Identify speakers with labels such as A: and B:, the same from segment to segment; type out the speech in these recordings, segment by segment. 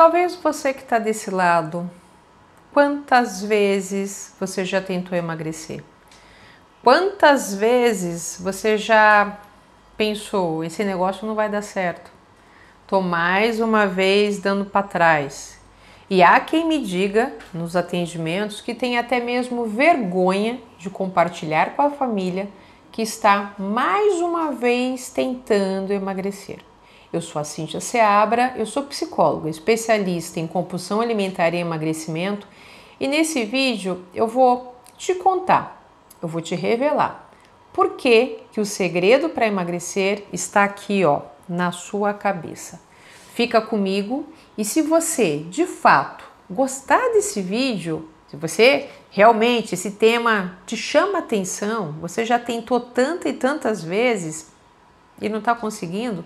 A: Talvez você que está desse lado, quantas vezes você já tentou emagrecer? Quantas vezes você já pensou, esse negócio não vai dar certo? Tô mais uma vez dando para trás. E há quem me diga nos atendimentos que tem até mesmo vergonha de compartilhar com a família que está mais uma vez tentando emagrecer. Eu sou a Cíntia Seabra, eu sou psicóloga, especialista em compulsão alimentar e emagrecimento, e nesse vídeo eu vou te contar, eu vou te revelar por que, que o segredo para emagrecer está aqui, ó, na sua cabeça. Fica comigo e se você, de fato, gostar desse vídeo, se você realmente esse tema te chama atenção, você já tentou tanta e tantas vezes e não está conseguindo,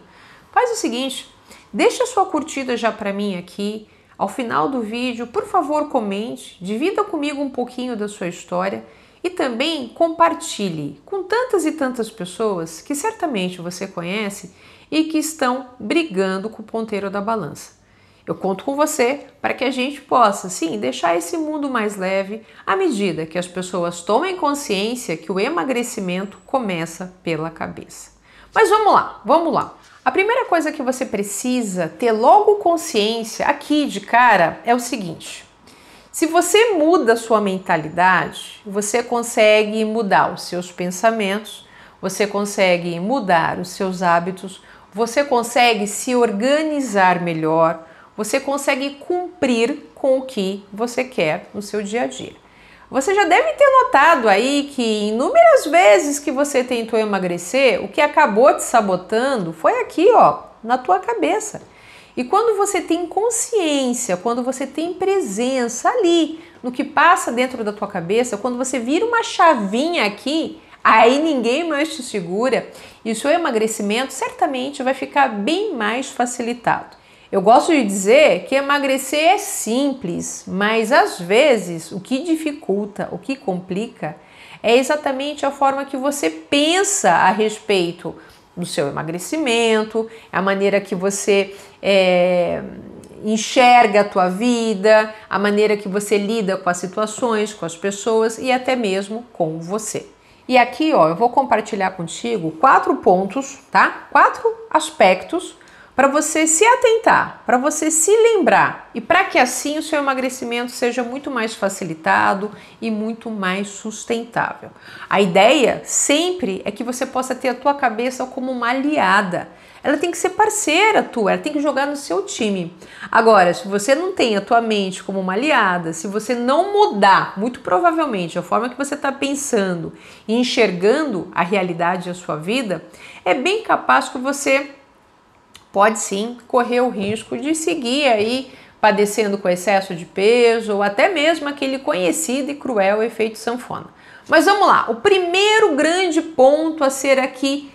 A: Faz o seguinte, deixa sua curtida já para mim aqui. Ao final do vídeo, por favor, comente, divida comigo um pouquinho da sua história e também compartilhe com tantas e tantas pessoas que certamente você conhece e que estão brigando com o ponteiro da balança. Eu conto com você para que a gente possa, sim, deixar esse mundo mais leve à medida que as pessoas tomem consciência que o emagrecimento começa pela cabeça. Mas vamos lá, vamos lá. A primeira coisa que você precisa ter logo consciência aqui de cara é o seguinte: se você muda sua mentalidade, você consegue mudar os seus pensamentos, você consegue mudar os seus hábitos, você consegue se organizar melhor, você consegue cumprir com o que você quer no seu dia a dia. Você já deve ter notado aí que inúmeras vezes que você tentou emagrecer, o que acabou te sabotando foi aqui, ó, na tua cabeça. E quando você tem consciência, quando você tem presença ali no que passa dentro da tua cabeça, quando você vira uma chavinha aqui, aí ninguém mais te segura e o seu emagrecimento certamente vai ficar bem mais facilitado. Eu gosto de dizer que emagrecer é simples, mas às vezes o que dificulta, o que complica, é exatamente a forma que você pensa a respeito do seu emagrecimento, a maneira que você é, enxerga a tua vida, a maneira que você lida com as situações, com as pessoas e até mesmo com você. E aqui, ó, eu vou compartilhar contigo quatro pontos, tá? Quatro aspectos para você se atentar, para você se lembrar e para que assim o seu emagrecimento seja muito mais facilitado e muito mais sustentável. A ideia sempre é que você possa ter a tua cabeça como uma aliada. Ela tem que ser parceira tua, ela tem que jogar no seu time. Agora, se você não tem a tua mente como uma aliada, se você não mudar, muito provavelmente, a forma que você está pensando e enxergando a realidade da sua vida, é bem capaz que você pode sim correr o risco de seguir aí padecendo com excesso de peso ou até mesmo aquele conhecido e cruel efeito sanfona. Mas vamos lá, o primeiro grande ponto a ser aqui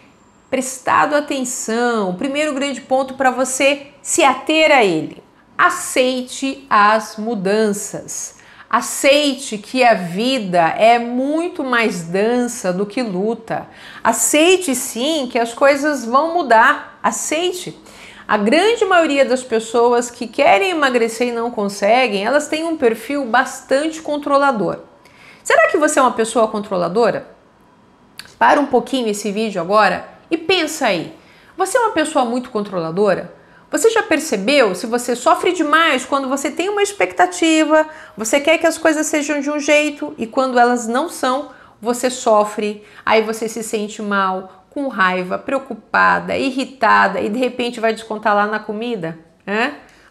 A: prestado atenção, o primeiro grande ponto para você se ater a ele. Aceite as mudanças. Aceite que a vida é muito mais dança do que luta. Aceite sim que as coisas vão mudar. Aceite. A grande maioria das pessoas que querem emagrecer e não conseguem, elas têm um perfil bastante controlador. Será que você é uma pessoa controladora? Para um pouquinho esse vídeo agora e pensa aí. Você é uma pessoa muito controladora? Você já percebeu se você sofre demais quando você tem uma expectativa, você quer que as coisas sejam de um jeito e quando elas não são, você sofre, aí você se sente mal, com raiva, preocupada, irritada e de repente vai descontar lá na comida?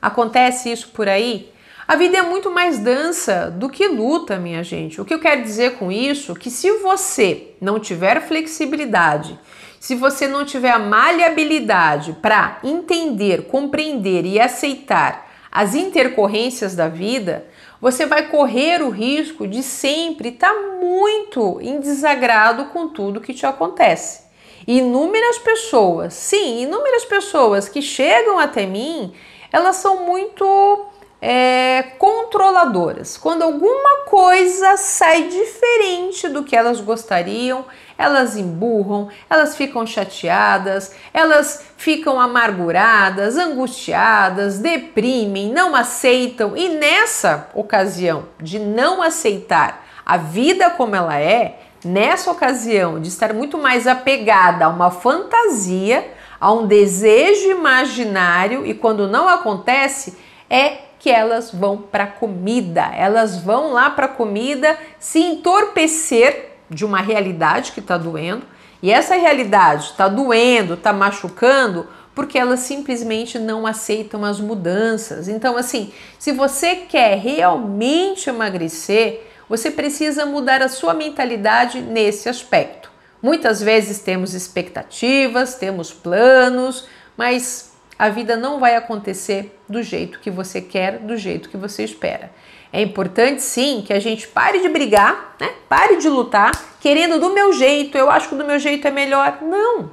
A: Acontece isso por aí? A vida é muito mais dança do que luta, minha gente. O que eu quero dizer com isso? é Que se você não tiver flexibilidade, se você não tiver a maleabilidade para entender, compreender e aceitar as intercorrências da vida, você vai correr o risco de sempre estar tá muito em desagrado com tudo que te acontece. Inúmeras pessoas, sim, inúmeras pessoas que chegam até mim, elas são muito é, controladoras. Quando alguma coisa sai diferente do que elas gostariam, elas emburram, elas ficam chateadas, elas ficam amarguradas, angustiadas, deprimem, não aceitam. E nessa ocasião de não aceitar a vida como ela é, nessa ocasião, de estar muito mais apegada a uma fantasia, a um desejo imaginário, e quando não acontece, é que elas vão para comida, elas vão lá para comida se entorpecer de uma realidade que está doendo, e essa realidade está doendo, está machucando, porque elas simplesmente não aceitam as mudanças. Então, assim, se você quer realmente emagrecer, você precisa mudar a sua mentalidade nesse aspecto. Muitas vezes temos expectativas, temos planos, mas a vida não vai acontecer do jeito que você quer, do jeito que você espera. É importante sim que a gente pare de brigar, né? Pare de lutar, querendo do meu jeito, eu acho que do meu jeito é melhor. Não.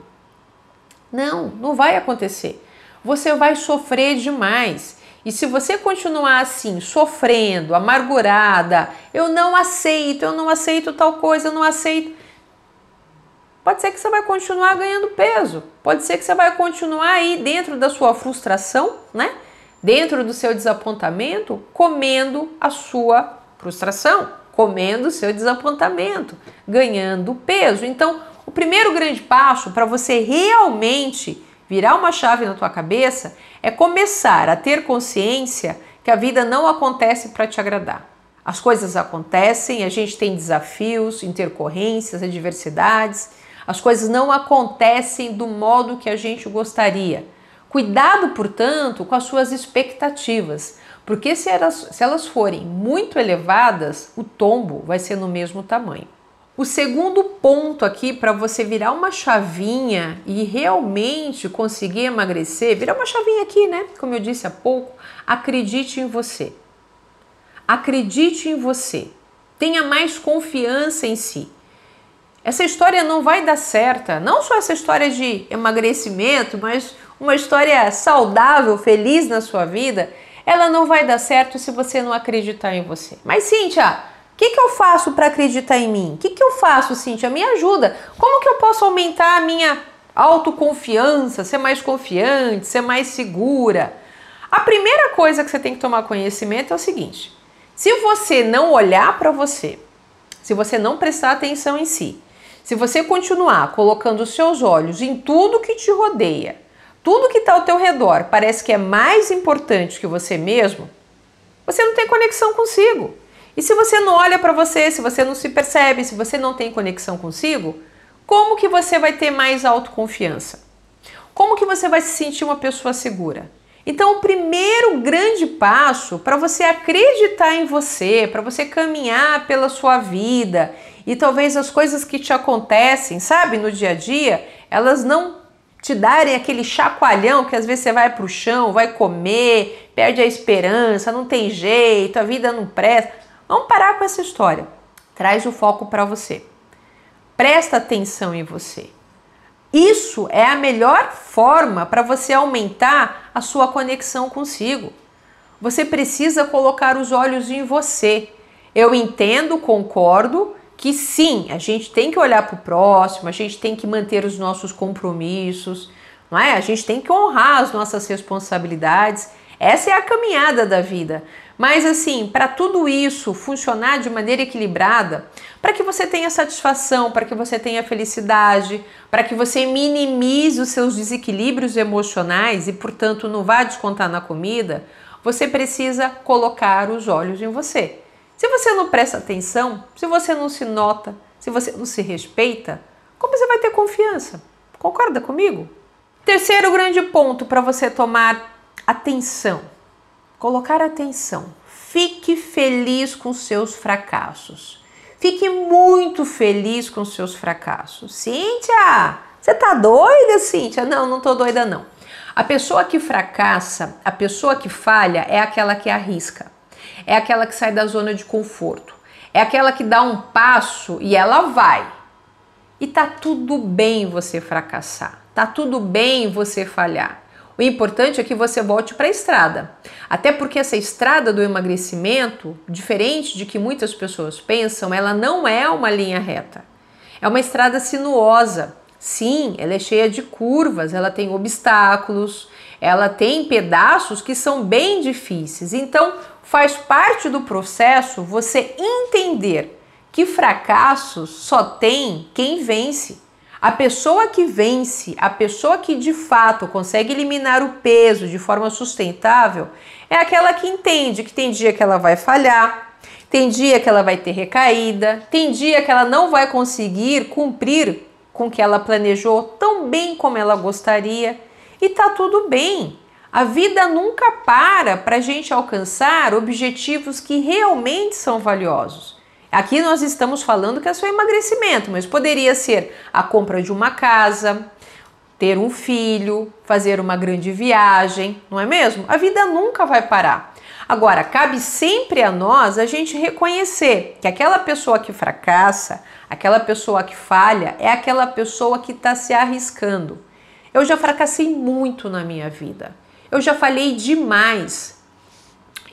A: Não, não vai acontecer. Você vai sofrer demais. E se você continuar assim, sofrendo, amargurada, eu não aceito, eu não aceito tal coisa, eu não aceito. Pode ser que você vai continuar ganhando peso. Pode ser que você vai continuar aí dentro da sua frustração, né? Dentro do seu desapontamento, comendo a sua frustração, comendo o seu desapontamento, ganhando peso. Então, o primeiro grande passo para você realmente Virar uma chave na tua cabeça é começar a ter consciência que a vida não acontece para te agradar. As coisas acontecem, a gente tem desafios, intercorrências, adversidades. As coisas não acontecem do modo que a gente gostaria. Cuidado, portanto, com as suas expectativas, porque se elas, se elas forem muito elevadas, o tombo vai ser no mesmo tamanho. O segundo ponto aqui para você virar uma chavinha e realmente conseguir emagrecer, virar uma chavinha aqui, né? Como eu disse há pouco, acredite em você. Acredite em você. Tenha mais confiança em si. Essa história não vai dar certa, não só essa história de emagrecimento, mas uma história saudável, feliz na sua vida, ela não vai dar certo se você não acreditar em você. Mas Cíntia, o que, que eu faço para acreditar em mim? O que, que eu faço, Cintia? Me ajuda. Como que eu posso aumentar a minha autoconfiança, ser mais confiante, ser mais segura? A primeira coisa que você tem que tomar conhecimento é o seguinte: se você não olhar para você, se você não prestar atenção em si, se você continuar colocando os seus olhos em tudo que te rodeia, tudo que está ao teu redor parece que é mais importante que você mesmo, você não tem conexão consigo. E se você não olha para você, se você não se percebe, se você não tem conexão consigo, como que você vai ter mais autoconfiança? Como que você vai se sentir uma pessoa segura? Então, o primeiro grande passo para você acreditar em você, para você caminhar pela sua vida e talvez as coisas que te acontecem, sabe, no dia a dia, elas não te darem aquele chacoalhão que às vezes você vai para o chão, vai comer, perde a esperança, não tem jeito, a vida não presta. Vamos parar com essa história. Traz o foco para você. Presta atenção em você. Isso é a melhor forma para você aumentar a sua conexão consigo. Você precisa colocar os olhos em você. Eu entendo, concordo que sim, a gente tem que olhar para o próximo, a gente tem que manter os nossos compromissos, não é? A gente tem que honrar as nossas responsabilidades. Essa é a caminhada da vida. Mas assim, para tudo isso funcionar de maneira equilibrada, para que você tenha satisfação, para que você tenha felicidade, para que você minimize os seus desequilíbrios emocionais e, portanto, não vá descontar na comida, você precisa colocar os olhos em você. Se você não presta atenção, se você não se nota, se você não se respeita, como você vai ter confiança? Concorda comigo? Terceiro grande ponto para você tomar atenção colocar atenção. Fique feliz com seus fracassos. Fique muito feliz com seus fracassos. Cíntia, você tá doida, Cíntia? Não, não tô doida não. A pessoa que fracassa, a pessoa que falha é aquela que arrisca. É aquela que sai da zona de conforto. É aquela que dá um passo e ela vai. E tá tudo bem você fracassar. Tá tudo bem você falhar. O importante é que você volte para a estrada. Até porque essa estrada do emagrecimento, diferente de que muitas pessoas pensam, ela não é uma linha reta. É uma estrada sinuosa. Sim, ela é cheia de curvas, ela tem obstáculos, ela tem pedaços que são bem difíceis. Então, faz parte do processo você entender que fracassos só tem quem vence. A pessoa que vence, a pessoa que de fato consegue eliminar o peso de forma sustentável, é aquela que entende que tem dia que ela vai falhar, tem dia que ela vai ter recaída, tem dia que ela não vai conseguir cumprir com o que ela planejou tão bem como ela gostaria. E tá tudo bem. A vida nunca para para a gente alcançar objetivos que realmente são valiosos. Aqui nós estamos falando que é só emagrecimento, mas poderia ser a compra de uma casa, ter um filho, fazer uma grande viagem, não é mesmo? A vida nunca vai parar. Agora, cabe sempre a nós a gente reconhecer que aquela pessoa que fracassa, aquela pessoa que falha, é aquela pessoa que está se arriscando. Eu já fracassei muito na minha vida. Eu já falhei demais.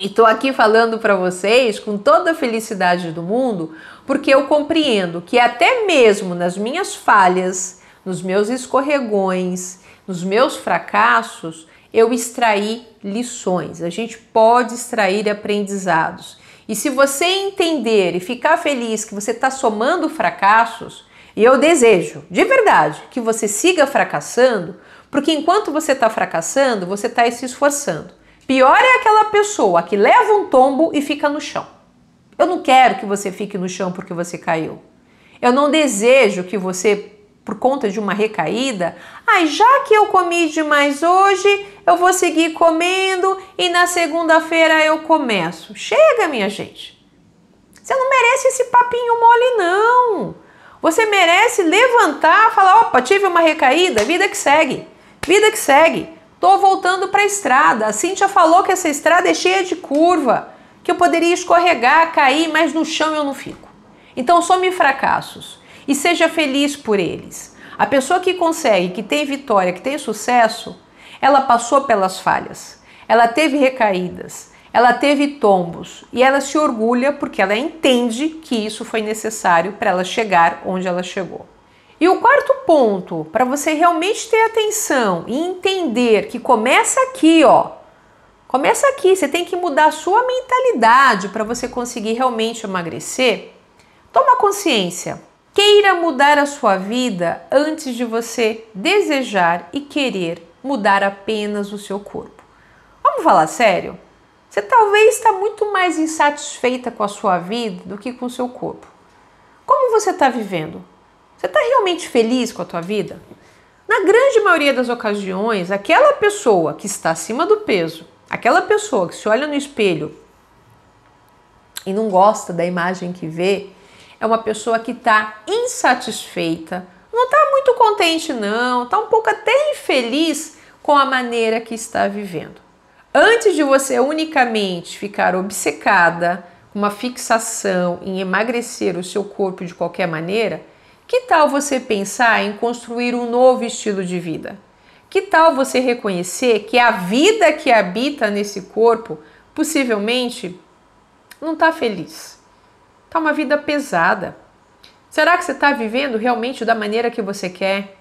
A: E estou aqui falando para vocês com toda a felicidade do mundo, porque eu compreendo que até mesmo nas minhas falhas, nos meus escorregões, nos meus fracassos, eu extraí lições. A gente pode extrair aprendizados. E se você entender e ficar feliz que você está somando fracassos, e eu desejo de verdade que você siga fracassando, porque enquanto você está fracassando, você está se esforçando. Pior é aquela pessoa que leva um tombo e fica no chão. Eu não quero que você fique no chão porque você caiu. Eu não desejo que você, por conta de uma recaída, ai, ah, já que eu comi demais hoje, eu vou seguir comendo e na segunda-feira eu começo. Chega, minha gente. Você não merece esse papinho mole, não. Você merece levantar, falar: opa, tive uma recaída, vida que segue, vida que segue. Tô voltando para a estrada. A Cíntia falou que essa estrada é cheia de curva, que eu poderia escorregar, cair, mas no chão eu não fico. Então some fracassos e seja feliz por eles. A pessoa que consegue, que tem vitória, que tem sucesso, ela passou pelas falhas, ela teve recaídas, ela teve tombos e ela se orgulha porque ela entende que isso foi necessário para ela chegar onde ela chegou. E o quarto ponto, para você realmente ter atenção e entender que começa aqui, ó. Começa aqui, você tem que mudar a sua mentalidade para você conseguir realmente emagrecer. Toma consciência. Queira mudar a sua vida antes de você desejar e querer mudar apenas o seu corpo. Vamos falar sério? Você talvez está muito mais insatisfeita com a sua vida do que com o seu corpo. Como você está vivendo? Você está realmente feliz com a tua vida? Na grande maioria das ocasiões, aquela pessoa que está acima do peso, aquela pessoa que se olha no espelho e não gosta da imagem que vê, é uma pessoa que está insatisfeita, não está muito contente, não, está um pouco até infeliz com a maneira que está vivendo. Antes de você unicamente ficar obcecada, uma fixação em emagrecer o seu corpo de qualquer maneira, que tal você pensar em construir um novo estilo de vida? Que tal você reconhecer que a vida que habita nesse corpo possivelmente não está feliz? Está uma vida pesada. Será que você está vivendo realmente da maneira que você quer?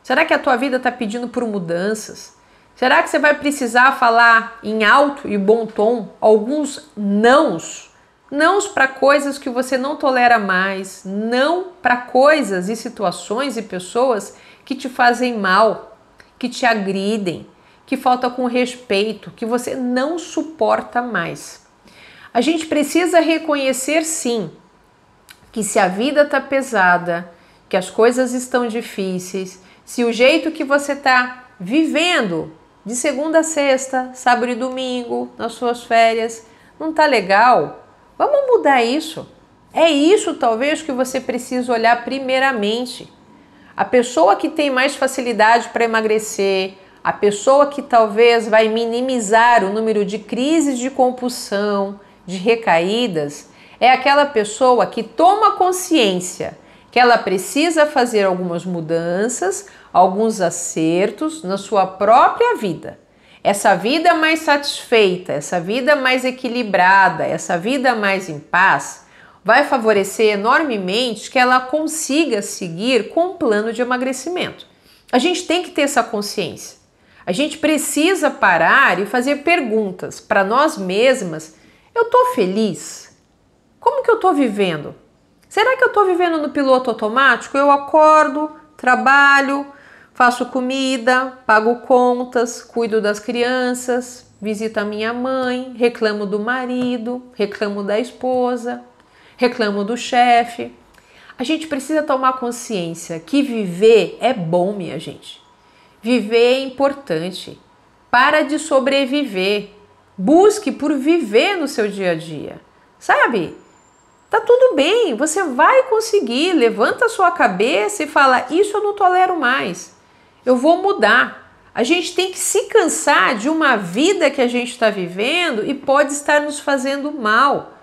A: Será que a tua vida está pedindo por mudanças? Será que você vai precisar falar em alto e bom tom alguns nãos não para coisas que você não tolera mais, não para coisas e situações e pessoas que te fazem mal, que te agridem, que falta com respeito, que você não suporta mais. A gente precisa reconhecer sim que se a vida tá pesada, que as coisas estão difíceis, se o jeito que você tá vivendo de segunda a sexta, sábado e domingo, nas suas férias, não tá legal, Vamos mudar isso. É isso talvez que você precisa olhar primeiramente. A pessoa que tem mais facilidade para emagrecer, a pessoa que talvez vai minimizar o número de crises de compulsão, de recaídas, é aquela pessoa que toma consciência que ela precisa fazer algumas mudanças, alguns acertos na sua própria vida. Essa vida mais satisfeita, essa vida mais equilibrada, essa vida mais em paz vai favorecer enormemente que ela consiga seguir com um plano de emagrecimento. A gente tem que ter essa consciência. A gente precisa parar e fazer perguntas para nós mesmas. Eu estou feliz? Como que eu estou vivendo? Será que eu estou vivendo no piloto automático? Eu acordo, trabalho, Faço comida, pago contas, cuido das crianças, visito a minha mãe, reclamo do marido, reclamo da esposa, reclamo do chefe. A gente precisa tomar consciência que viver é bom, minha gente. Viver é importante. Para de sobreviver. Busque por viver no seu dia a dia. Sabe? Tá tudo bem, você vai conseguir. Levanta a sua cabeça e fala: Isso eu não tolero mais. Eu vou mudar. A gente tem que se cansar de uma vida que a gente está vivendo e pode estar nos fazendo mal.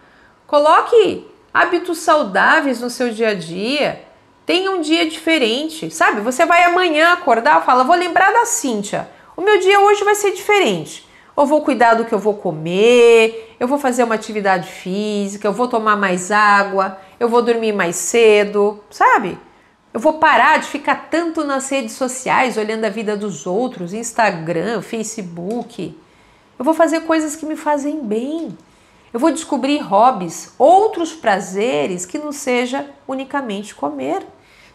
A: Coloque hábitos saudáveis no seu dia a dia. Tenha um dia diferente, sabe? Você vai amanhã acordar, fala, vou lembrar da Cíntia. O meu dia hoje vai ser diferente. Eu vou cuidar do que eu vou comer, eu vou fazer uma atividade física, eu vou tomar mais água, eu vou dormir mais cedo, sabe? Eu vou parar de ficar tanto nas redes sociais olhando a vida dos outros, Instagram, Facebook. Eu vou fazer coisas que me fazem bem. Eu vou descobrir hobbies, outros prazeres que não seja unicamente comer.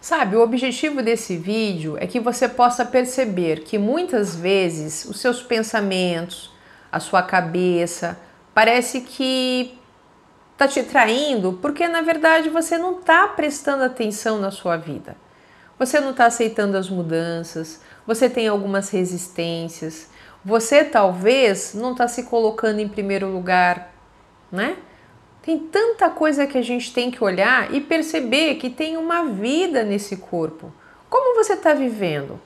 A: Sabe, o objetivo desse vídeo é que você possa perceber que muitas vezes os seus pensamentos, a sua cabeça, parece que está te traindo porque na verdade você não está prestando atenção na sua vida. Você não está aceitando as mudanças, você tem algumas resistências, você talvez não está se colocando em primeiro lugar, né? Tem tanta coisa que a gente tem que olhar e perceber que tem uma vida nesse corpo. Como você está vivendo?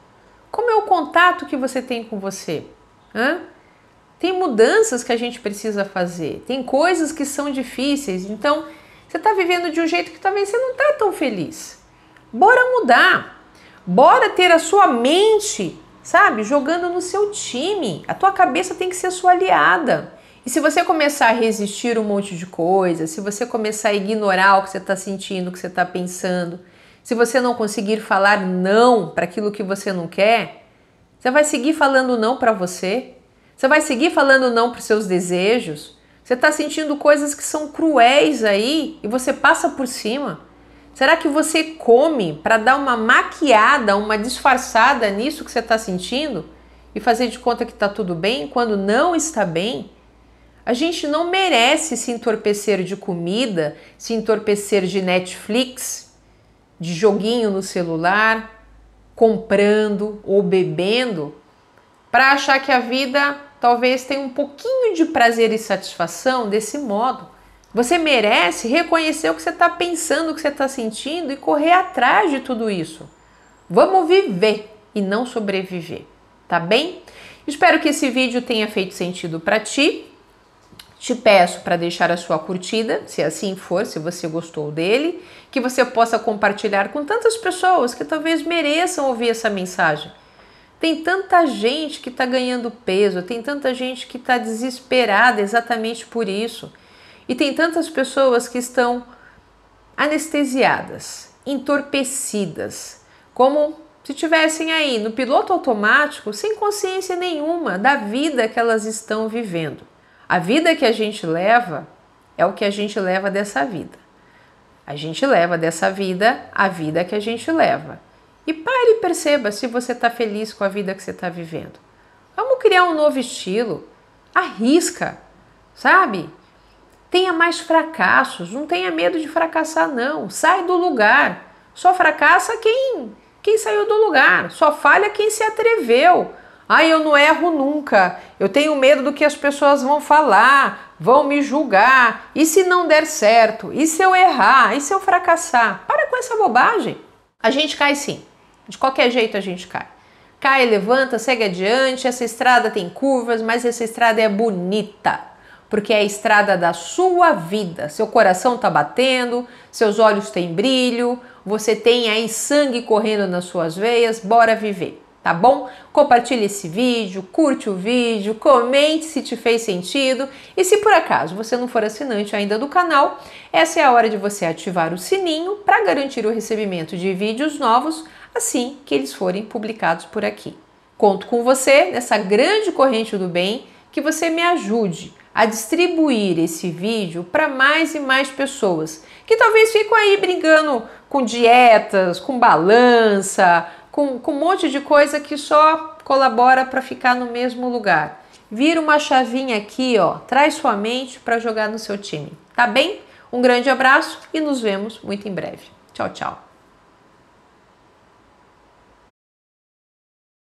A: Como é o contato que você tem com você? Hã? Tem mudanças que a gente precisa fazer, tem coisas que são difíceis. Então, você está vivendo de um jeito que talvez você não está tão feliz. Bora mudar. Bora ter a sua mente, sabe, jogando no seu time. A tua cabeça tem que ser sua aliada. E se você começar a resistir um monte de coisa, se você começar a ignorar o que você está sentindo, o que você está pensando, se você não conseguir falar não para aquilo que você não quer, você vai seguir falando não para você, você vai seguir falando não para os seus desejos? Você está sentindo coisas que são cruéis aí e você passa por cima? Será que você come para dar uma maquiada, uma disfarçada nisso que você está sentindo e fazer de conta que está tudo bem quando não está bem? A gente não merece se entorpecer de comida, se entorpecer de Netflix, de joguinho no celular, comprando ou bebendo, para achar que a vida talvez tenha um pouquinho de prazer e satisfação desse modo. Você merece reconhecer o que você está pensando, o que você está sentindo e correr atrás de tudo isso. Vamos viver e não sobreviver, tá bem? Espero que esse vídeo tenha feito sentido para ti. Te peço para deixar a sua curtida, se assim for, se você gostou dele, que você possa compartilhar com tantas pessoas que talvez mereçam ouvir essa mensagem. Tem tanta gente que está ganhando peso, tem tanta gente que está desesperada exatamente por isso, e tem tantas pessoas que estão anestesiadas, entorpecidas, como se tivessem aí no piloto automático, sem consciência nenhuma da vida que elas estão vivendo. A vida que a gente leva é o que a gente leva dessa vida. A gente leva dessa vida a vida que a gente leva. E pare e perceba se você está feliz com a vida que você está vivendo. Vamos criar um novo estilo. Arrisca, sabe? Tenha mais fracassos, não tenha medo de fracassar não. Sai do lugar. Só fracassa quem quem saiu do lugar, só falha quem se atreveu. Ah, eu não erro nunca. Eu tenho medo do que as pessoas vão falar, vão me julgar. E se não der certo? E se eu errar? E se eu fracassar? Para com essa bobagem. A gente cai sim. De qualquer jeito a gente cai. Cai, levanta, segue adiante. Essa estrada tem curvas, mas essa estrada é bonita. Porque é a estrada da sua vida. Seu coração tá batendo, seus olhos têm brilho, você tem aí sangue correndo nas suas veias. Bora viver tá bom? Compartilhe esse vídeo, curte o vídeo, comente se te fez sentido e se por acaso você não for assinante ainda do canal, essa é a hora de você ativar o sininho para garantir o recebimento de vídeos novos assim que eles forem publicados por aqui. Conto com você nessa grande corrente do bem que você me ajude a distribuir esse vídeo para mais e mais pessoas que talvez ficam aí brigando com dietas, com balança, com, com um monte de coisa que só colabora para ficar no mesmo lugar. Vira uma chavinha aqui, ó, traz sua mente para jogar no seu time, tá bem? Um grande abraço e nos vemos muito em breve. Tchau, tchau.